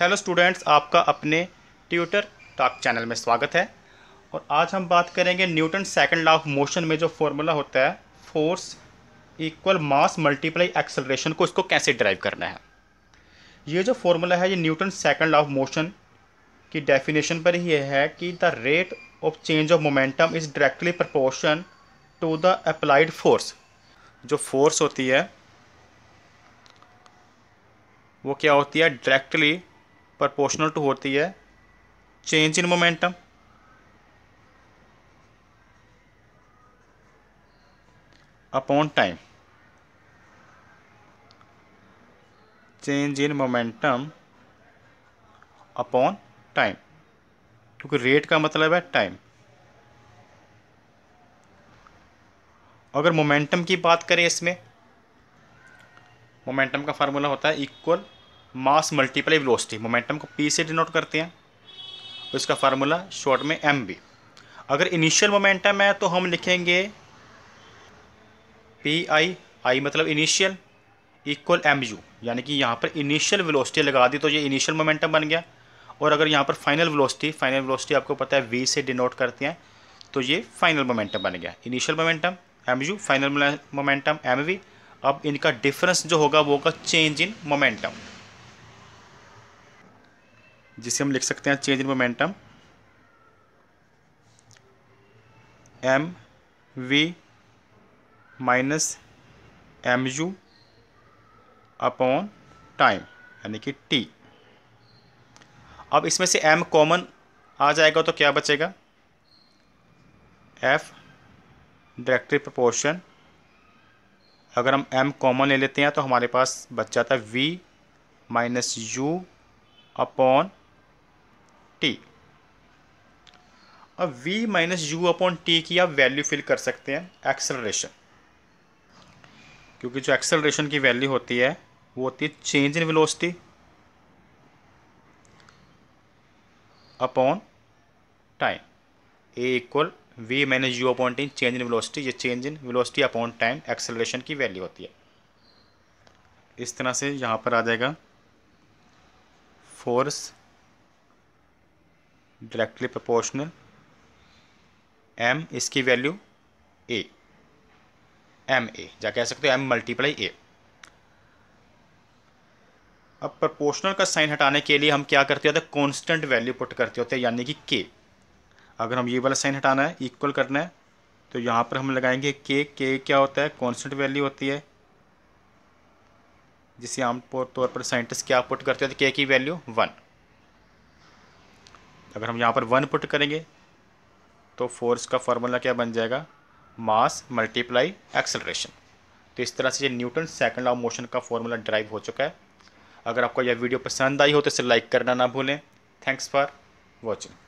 hello students आपका अपने tutor talk channel में स्वागत है और आज हम बात करेंगे Newton second law of motion में जो फॉर्मूला होता है force equal mass multiply acceleration को इसको कैसे ड्राइव करना है ये जो फॉर्मूला है ये Newton second law of motion की डेफिनेशन पर ही है कि the rate of change of momentum is directly proportion to the applied force जो फोर्स होती है वो क्या होती है डायरेक्टली प्रपोर्शनल टू होती है change in momentum upon time change in momentum upon time क्योंकि रेट का मतलब है टाइम अगर मोमेंटम की बात करें इसमें मोमेंटम का फार्मूला होता है equal mass multiply velocity momentum को पी से डिनोट करते हैं इसका फार्मूला शॉर्ट में एम बी अगर इनिशियल मोमेंटम है तो हम लिखेंगे पी आई आई मतलब इनिशियल इक्वल एम यू यानी कि यहाँ पर इनिशियल वेलोसिटी लगा दी तो ये इनिशियल मोमेंटम बन गया और अगर यहाँ पर फाइनल वेलोसिटी फाइनल वेलोसिटी आपको पता है वी से डिनोट करते हैं तो ये फाइनल मोमेंटम बन गया initial momentum M U final momentum M V अब इनका डिफरेंस जो होगा वो होगा चेंज इन मोमेंटम जिसे हम लिख सकते हैं change in momentum M V minus M U upon time यानी कि टी अब इसमें से एम कॉमन आ जाएगा तो क्या बचेगा एफ डायरेक्टरी प्रपोर्शन अगर हम एम कॉमन ले लेते हैं तो हमारे पास बच जाता है V minus U upon T अब v minus U upon T की आप वैल्यू फिल कर सकते हैं एक्सेलरेशन क्योंकि जो एक्सेलरेशन की वैल्यू होती है वो होती है change in velocity upon time A equal V minus U upon T change in velocity ये change in velocity upon time acceleration की वैल्यू होती है इस तरह से यहाँ पर आ जाएगा फोर्स डायरेक्टली प्रोपोर्शनल एम इसकी वैल्यू ए एम ए या कह सकते हो एम मल्टीप्लाई ए अब प्रोपोर्शनल का साइन हटाने के लिए हम क्या करते होते हैं कॉन्स्टेंट वैल्यू पुट करते होते हैं यानी कि के अगर हम ये वाला साइन हटाना है इक्वल करना है तो यहाँ पर हम लगाएंगे के के क्या होता है कॉन्स्टेंट वैल्यू होती है जिसे आम तौर पर साइंटिस्ट क्या पुट करते होते के की वैल्यू वन अगर हम यहाँ पर वन पुट करेंगे तो फोर्स का फॉर्मूला क्या बन जाएगा मास मल्टीप्लाई एक्सलरेशन तो इस तरह से ये न्यूटन सेकंड लॉ मोशन का फॉर्मूला ड्राइव हो चुका है अगर आपको यह वीडियो पसंद आई हो तो इसे लाइक करना ना भूलें थैंक्स फॉर वॉचिंग